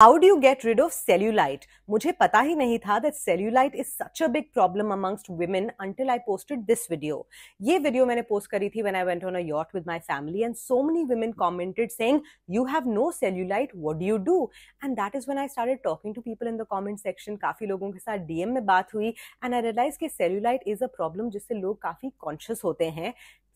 How do you get rid of cellulite? मुझे पता ही नहीं था that cellulite is such a big problem amongst women until I posted this video. ये video मैंने post करी थी when I went on a yacht with my family and so many women commented saying you have no cellulite, what do you do? And that is when I started talking to people in the comment section. काफी लोगों के साथ DM में बात हुई and I realized कि cellulite is a problem जिससे लोग काफी conscious होते हैं.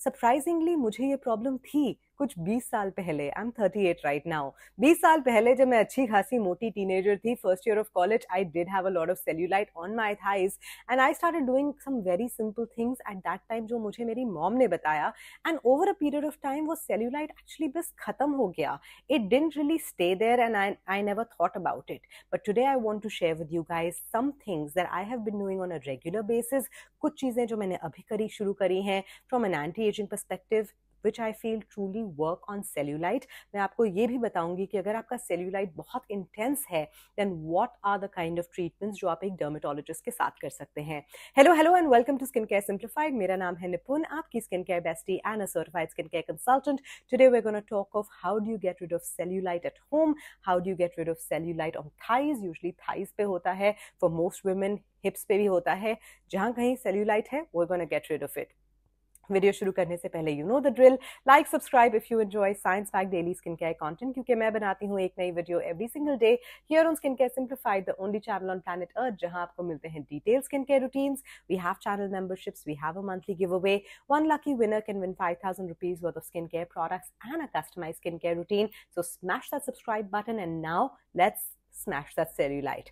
Surprisingly मुझे ये problem थी कुछ 20 साल पहले I am thirty eight right now बीस साल पहले जब मैं अच्छी खासी मोटी टीनेजर थी first year of college I did have a lot of cellulite on my thighs and I start doing some very simple things at that time जो मुझे मेरी मॉम ने बताया and over a period of time वो cellulite actually बस खत्म हो गया it didn't really stay there and I I never thought about it but today I want to share with you guys some things that I have been doing on a regular basis कुछ चीजें जो मैंने अभी करी शुरू करी हैं from an anti ageing perspective which I feel truly work on cellulite मैं आपको ये भी बताऊंगी कि अगर आपका सेल्यूलाइट बहुत इंटेंस है then what are the kind of treatments जो आप एक डर्मेटोलॉजिस्ट के साथ कर सकते हैं hello hello and welcome to skin care simplified मेरा नाम है निपुन आपकी skin care bestie and a certified skin care consultant today we gonna talk of how do you get rid of cellulite at home how do you get rid of cellulite on thighs usually thighs पे होता है for most women हिप्स पे भी होता है जहाँ कहीं cellulite है वो gonna get rid of it video शुरू करने से पहले you know the drill like subscribe if you enjoy science fact daily skin care content क्योंकि मैं बनाती हूँ एक नई video every single day here on skin care simplified the only channel on planet earth जहां आपको मिलते हैं detail skin care routine we have channel memberships we have a monthly giveaway one lucky winner can win five thousand rupees worth of skin care products and a customise skin care routine so smash that subscribe button and now let's smash that cellulite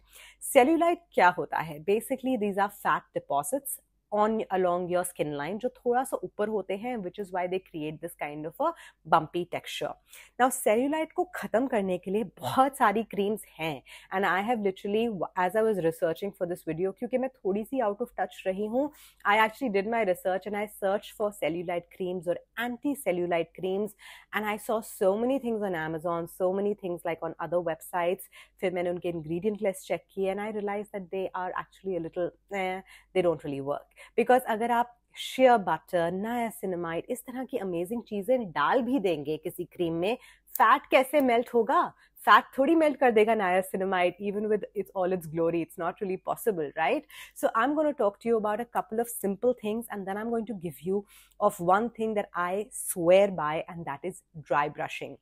cellulite क्या होता है basically these are fat deposits on along your skin line जो थोड़ा सा ऊपर होते हैं which is why they create this kind of a bumpy texture now cellulite को ख़त्म करने के लिए बहुत सारी क्रीम्स हैं and I have literally as I was researching for this video क्योंकि मैं थोड़ी सी आउट ऑफ टच रही हूँ I actually did my research and I search for cellulite creams और anti cellulite creams and I saw so many things on Amazon so many things like on other websites फिर मैंने उनके ingredient list check किए and I realise that they are actually little they don't really work because अगर आप share butter सिनेमाइट इस तरह की amazing चीज़ें डाल भी देंगे किसी क्रीम में फैट कैसे मेल्ट होगा फैट थोड़ी मेल्ट कर देगा नायर सिनेमाइट even with its all its glory it's not really possible right so I am going talk to you about a couple of simple things and then I am going to give you of one thing that I swear by and that is dry brushing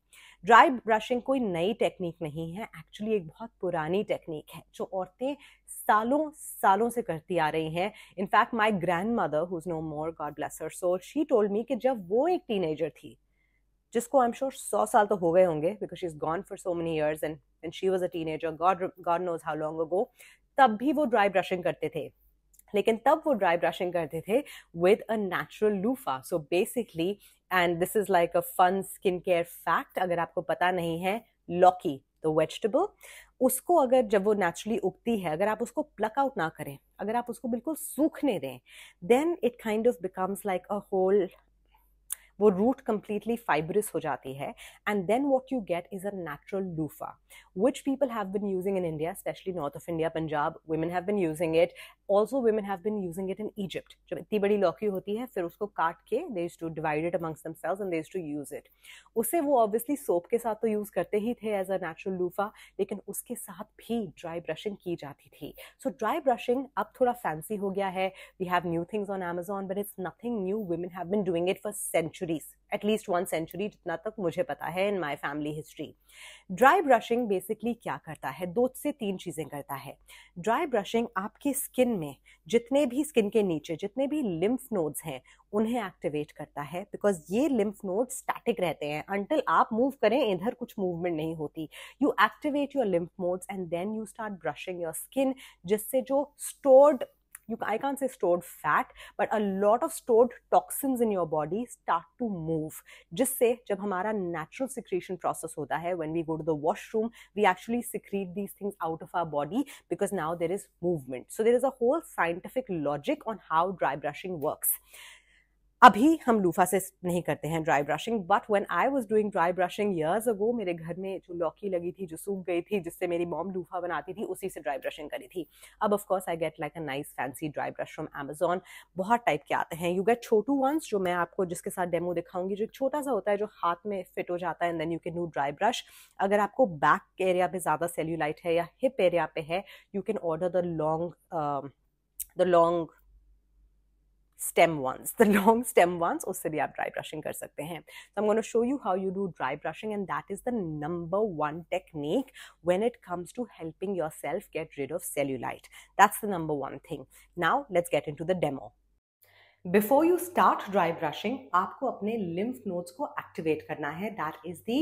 dry brushing कोई नई technique नहीं है actually एक बहुत पुरानी technique है जो औरतें सालों सालों से करती आ रही हैं in fact my grandmother who is no more God bless her so she told me कि जब वो एक टीनेजर थी जिसको आई एम श्योर सौ साल तो हो गए होंगे because she is gone for so many years and and she was a teenager God God knows how long ago तब भी वो ड्राई ब्रशिंग करते थे लेकिन तब वो ड्राई ब्रशिंग करते थे with a natural loofah so basically and this is like a fun skin care fact अगर आपको पता नहीं है लॉकी द वेजिटेबल उसको अगर जब वो नेचुरली उगती है अगर आप उसको प्लक आउट ना करें अगर आप उसको बिल्कुल सूखने दें then it kind of becomes like a whole वो रूट कम्प्लीटली फाइबरस हो जाती है and then what you get is a natural loofah which people have been using in India specially north of India Punjab women have been using it also women have been using it in Egypt जब इतनी बड़ी लौकी होती है फिर उसको काट के they is to divide it amongst cells and they is to use it उसे वो ऑब्वियसली सोप के साथ तो यूज़ करते ही थे एज अ नेचुरल लूफा लेकिन उसके साथ भी ड्राई ब्रशिंग की जाती थी सो ड्राई ब्रशिंग अब थोड़ा फैंसी हो गया है we have new things on Amazon but it's nothing new women have been doing it for century centuries at least one century जितना तक मुझे पता है in my family history dry brushing basically क्या करता है दो से तीन चीज़ें करता है ड्राई ब्रशिंग आपके स्किन में जितने भी स्किन के नीचे जितने भी लिम्फ नोड्स हैं उन्हें एक्टिवेट करता है बिकॉज ये लिम्फ नोड स्टैटिक रहते हैं अंटिल आप मूव करें इधर कुछ मूवमेंट नहीं होती you activate your lymph nodes and then you start brushing your skin जिससे जो stored you I can't say stored fat, but a lot of stored toxins in your body start to move. Just say, जब हमारा natural secretion process होता है, when we go to the washroom, we actually secrete these things out of our body because now there is movement. So there is a whole scientific logic on how dry brushing works. अभी हम loofah से नहीं करते हैं dry brushing but when I was doing dry brushing years ago मेरे घर में जो लौकी लगी थी जो सूख गई थी जिससे मेरी मॉम लूफा बनाती थी उसी से ड्राई ब्रशिंग करी थी अब of course I get like a nice fancy dry brush from Amazon बहुत टाइप के आते हैं यू गेट छोटू वंस जो मैं आपको जिसके साथ डेमो दिखाऊंगी जो छोटा सा होता है जो हाथ में फिट हो जाता है and then you can do dry brush अगर आपको बैक एरिया पे ज़्यादा सेल्यूलाइट है या हिप एरिया पे है you can order the long the long stem ones, the long stem ones, usse bhi aap dry brushing kar sakte So I'm going to show you how you do dry brushing and that is the number one technique when it comes to helping yourself get rid of cellulite. That's the number one thing. Now let's get into the demo. Before you start dry brushing आपको अपने lymph nodes को activate करना है that is the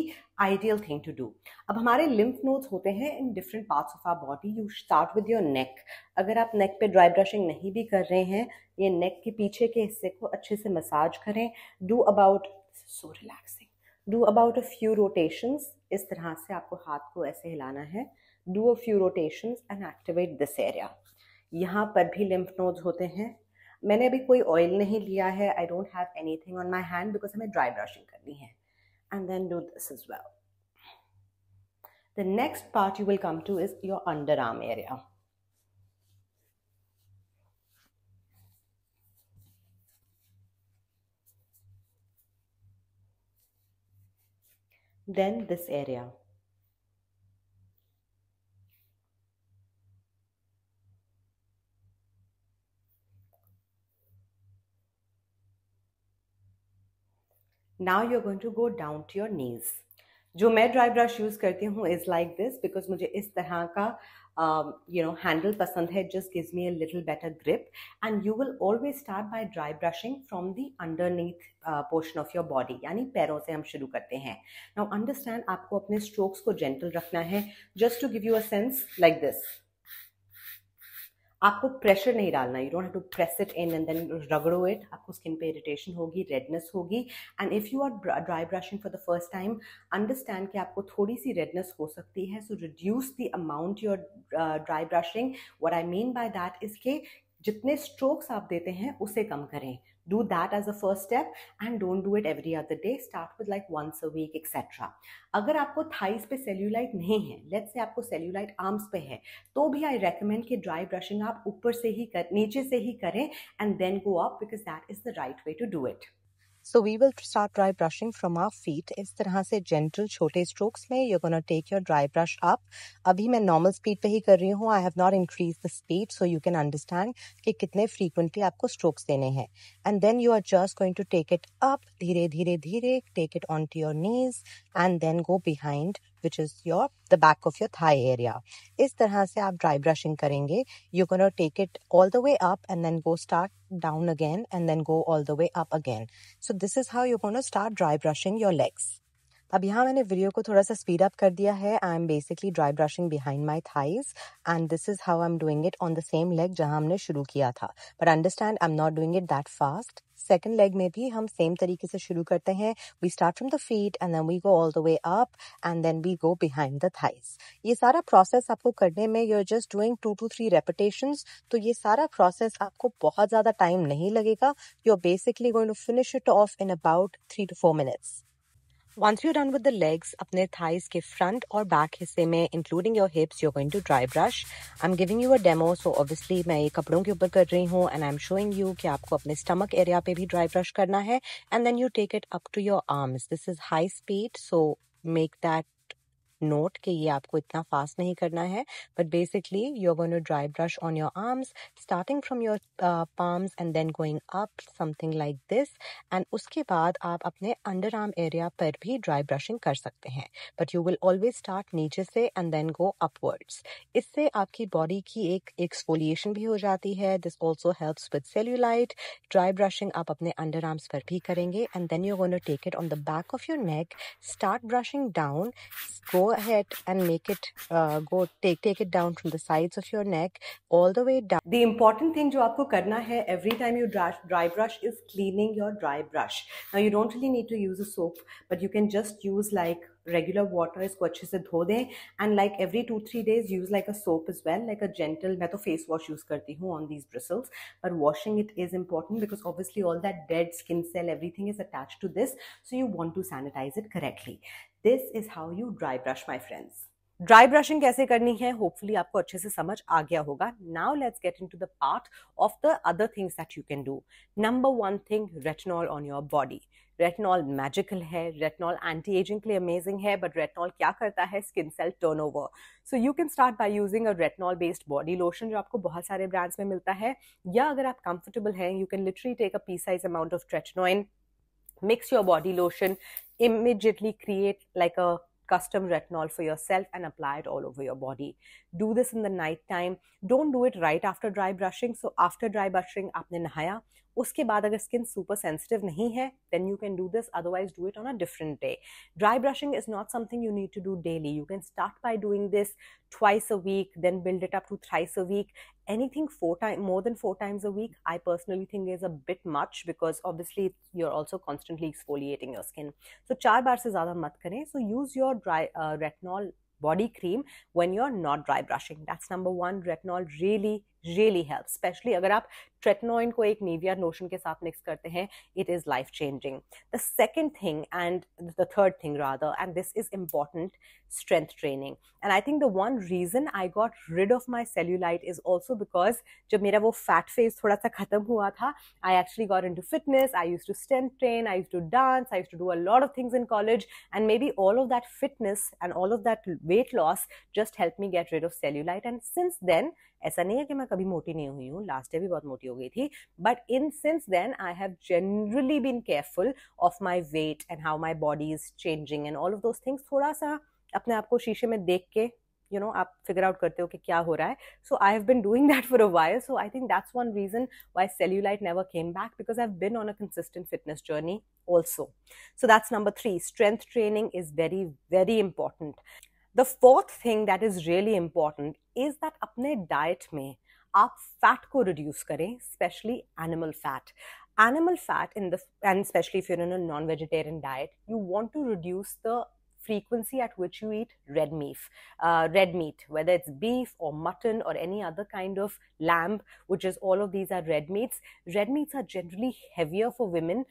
ideal thing to do अब हमारे lymph nodes होते हैं in different parts of our body you start with your neck अगर आप नेक पे ड्राई ब्रशिंग नहीं भी कर रहे हैं ये नेक के पीछे के हिस्से को अच्छे से मसाज करें do about so relaxing do about a few rotations इस तरह से आपको हाथ को ऐसे हिलाना है do a few rotations and activate this area यहाँ पर भी लिम्फ नोड्स होते हैं मैंने अभी कोई ऑयल नहीं लिया है I don't have anything on my hand because हमें ड्राई ब्रशिंग करनी है and then do this is well the next part you will come to is your underarm area then this area now you are going to go down to your knees जो मैं dry brush use करती हूँ is like this because मुझे इस तरह का you know handle पसंद है just gives me a little better grip and you will always start by dry brushing from the underneath portion of your body यानी पैरों से हम शुरू करते हैं नाउ अंडरस्टैंड आपको अपने स्ट्रोक्स को जेंटल रखना है just to give you a sense like this आपको प्रेशर नहीं डालना you don't have to press it in and then रगड़ो इट आपको स्किन पे इरिटेशन होगी रेडनेस होगी and if you are dry brushing for the first time understand कि आपको थोड़ी सी रेडनेस हो सकती है so reduce the amount your dry brushing what I mean by that is के जितने स्ट्रोक्स आप देते हैं उसे कम करें do that as a first step and don't do it every other day start with like once a week etc अगर आपको thighs पे सेल्यूलाइट नहीं है लेट्स से आपको सेल्यूलाइट आर्म्स पे है तो भी आई रेकमेंड कि ड्राई ब्रशिंग आप ऊपर से ही कर नीचे से ही करें and then go up because that is the right way to do it so we will start dry brushing from our feet इस तरह से जेंटल छोटे स्ट्रोक्स में you gonna take your dry brush up अभी मैं normal speed पे ही कर रही हूँ I have not increase the speed so you can understand कि कितने फ्रीक्वेंटली आपको स्ट्रोक्स देने हैं and then you are just going to take it up धीरे धीरे धीरे take it on to your knees and then go behind which is your the back of your thigh area Is तरह से आप dry brushing करेंगे you're gonna take it all the way up and then go start down again and then go all the way up again so this is how you're gonna start dry brushing your legs अब यहाँ मैंने video को थोड़ा सा speed up कर दिया है I am basically dry brushing behind my thighs and this is how I am doing it on the same leg जहाँ हमने शुरू किया था but understand I am not doing it that fast second leg में भी हम same तरीके से शुरू करते हैं we start from the feet and then we go all the way up and then we go behind the thighs ये सारा प्रोसेस आपको करने में you are just doing two two three repetition तो ये सारा प्रोसेस आपको बहुत ज्यादा टाइम नहीं लगेगा you are basically going to finish it off in about three to four minutes Once you're done with the legs, अपने thighs के front और back हिस्से में, including your hips, you're going to dry brush. I'm giving you a demo, so obviously मैं ये कपड़ों के ऊपर कर रही हूँ and I'm showing you कि आपको अपने stomach area पे भी dry brush करना है and then you take it up to your arms. This is high speed, so make that note कि ये आपको इतना फास्ट नहीं करना है but basically you are going to dry brush on your arms starting from your palms and then going up something like this and उसके बाद आप अपने अंडर आर्म एरिया पर भी ड्राई ब्रशिंग कर सकते हैं but you will always start नीचे से एंड देन गो अपवर्ड्स इससे आपकी बॉडी की एक एक्सपोलिएशन भी हो जाती है this also helps with cellulite dry brushing आप अपने अंडर आर्म्स पर भी करेंगे and then you going to take it on the back of your neck start brushing down go go ahead and make it uh, go take take it down from the sides of your neck all the way down the important thing jo aapko karna hai every time you dry, dry brush is cleaning your dry brush now you don't really need to use a soap but you can just use like regular water इसको अच्छे से धो दें and like every two three days use like a soap as well like a gentle मैं तो face wash use करती हूँ on these bristles पर washing it is important because obviously all that dead skin cell everything is attach to this so you want to sanitize it correctly this is how you dry brush my friends dry brushing कैसे करनी है hopefully आपको अच्छे से समझ आ गया होगा now let's get into the part of the other things that you can do number one thing retinol on your body retinol magical है रेटनॉल एंटी एजिंग के लिए अमेजिंग है बट रेटनॉल क्या करता है skin cell turn over so you can start by using a retinol based body lotion जो आपको बहुत सारे ब्रांड्स में मिलता है या अगर आप कंफर्टेबल हैं you can literally take a pea size amount of retinoin mix your body lotion immediately create like a custom retinol for yourself and apply it all over your body. Do this in the night time. Don't do it right after dry brushing. So after dry brushing, aapne nahaya, उसके बाद अगर skin super sensitive नहीं है then you can do this otherwise do it on a different day dry brushing is not something you need to do daily you can start by doing this twice a week then build it up to thrice a week anything four time more than four times a week I personally think is a bit much because obviously you are also constantly exfoliating your skin सो चार बार से ज्यादा मत करें so use your dry retinol body cream when you are not dry brushing that's number one retinol really really helps especially agar aap tretinoin ko ek nevia notion it is life changing the second thing and the third thing rather and this is important strength training and i think the one reason i got rid of my cellulite is also because jab mera fat face thoda sa khatam hua tha i actually got into fitness i used to strength train i used to dance i used to do a lot of things in college and maybe all of that fitness and all of that weight loss just helped me get rid of cellulite and since then aisa nahi hai कभी मोटी नहीं हुई हूँ last year भी बहुत मोटी हो गई थी but in since then I have generally been careful of my weight and how my body is changing and all of those things थोड़ा सा अपने आप को शीशे में देख के यू नो आप फिगर आउट करते हो कि क्या हो रहा है so I have been doing that for a while so I think that's one reason why cellulite never came back because I have been on a consistent fitness journey also so that's number three strength training is very very important the fourth thing that is really important is that अपने diet में आप fat को reduce करें specially animal fat animal fat in the and especially if you're in a non-vegetarian diet you want to reduce the frequency at which you eat red meat uh, red meat whether it's beef or mutton or any other kind of lamb which is all of these are red meats red meats are generally heavier for women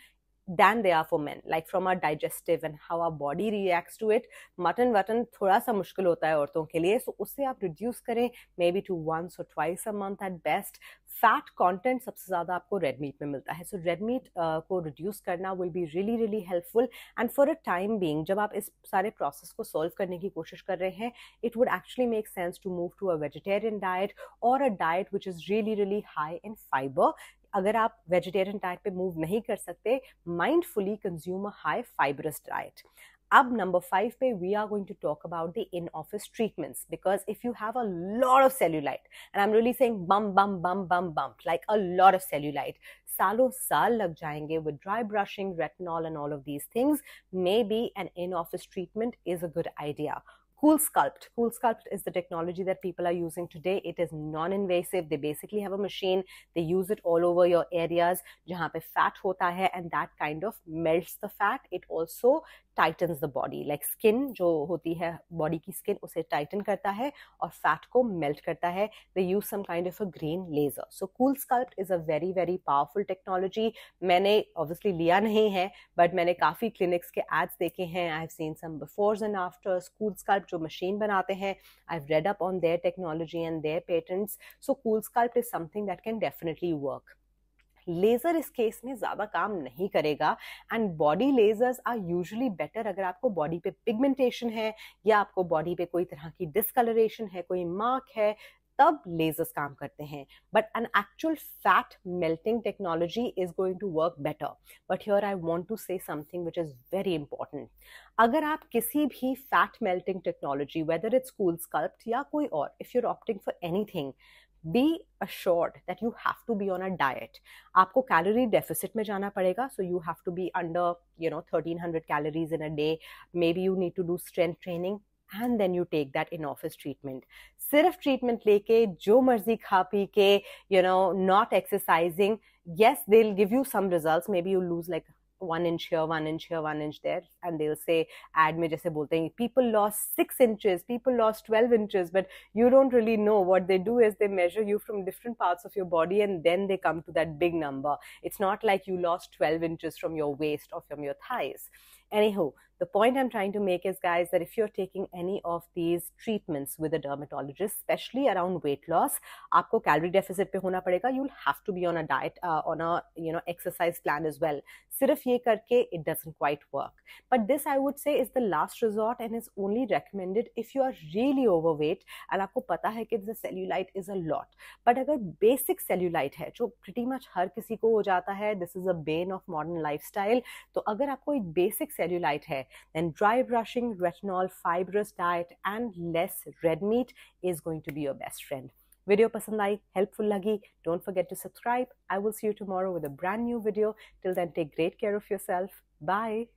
than they are for men like from our digestive and how our body reacts to it mutton वटन थोड़ा सा मुश्किल होता है औरतों के लिए सो so उससे आप रिड्यूस करें मे बी टू वंस और twice a month at best fat content सबसे ज़्यादा आपको रेड मीट में मिलता है सो रेड मीट को रिड्यूस करना will be really really helpful and for a time being जब आप इस सारे प्रोसेस को सॉल्व करने की कोशिश कर रहे हैं it would actually make sense to move to a vegetarian diet or a diet which is really really high in fibre अगर आप वेजिटेरियन डाइट पे मूव नहीं कर सकते mindfully consume a high fibrous diet अब नंबर फाइव पे we are going to talk about the in office treatments because if you have a lot of cellulite and I am really saying bum bum bum bum bum like a lot of cellulite सालों साल लग जाएंगे with dry brushing retinol and all of these things may be an in office treatment is a good idea Cool Sculpt. Cool Sculpt is the technology that people are using today. It is non-invasive. They basically have a machine. They use it all over your areas jahan pe fat hota hai and that kind of melts the fat. It also tightens the body like skin jo hoti hai body ki skin use tighten karta hai aur fat ko melt karta hai they use some kind of a green laser so cool sculpt is a very very powerful technology maine obviously liya nahi hai but maine kafi clinics ke ads dekhe hain i have seen some befores and afters cool sculpt जो machine बनाते हैं I have read up on their technology and their patents so cool sculpt is something that can definitely work laser इस case में ज्यादा काम नहीं करेगा and body lasers are usually better अगर आपको बॉडी पे पिगमेंटेशन है या आपको बॉडी पे कोई तरह की डिसकलरेशन है कोई मार्क है तब लेजर्स काम करते हैं but an actual fat melting technology is going to work better but here I want to say something which is very important अगर आप किसी भी fat melting technology whether it's cool sculpt या कोई और if you are opting for any thing be assured that you have to be on a diet आपको calorie deficit में जाना पड़ेगा so you have to be under you know thirteen hundred calories in a day may be you need to do strength training And then you take that in-office treatment. Sirf treatment leke, jo marzi kha ke, you know, not exercising. Yes, they'll give you some results. Maybe you lose like one inch here, one inch here, one inch there. And they'll say, ad me जैसे बोलते people lost six inches, people lost 12 inches, but you don't really know. What they do is they measure you from different parts of your body and then they come to that big number. It's not like you lost 12 inches from your waist or from your thighs. anywho the point I'm trying to make is, guys, that if you're taking any of these treatments with a dermatologist, especially around weight loss, aapko calorie deficit pe hona padega You'll have to be on a diet, uh, on a you know exercise plan as well. sirf ye karke it doesn't quite work. But this I would say is the last resort and is only recommended if you are really overweight and aapko pata hai ki the cellulite is a lot. But agar basic cellulite hai jo pretty much har kisi ko ho jata hai this is a bane of modern lifestyle. to agar aapko ek basic cellulite hair, then dry brushing, retinol, fibrous diet, and less red meat is going to be your best friend. Video pasand aayi, helpful lagi. Don't forget to subscribe. I will see you tomorrow with a brand new video. Till then, take great care of yourself. Bye.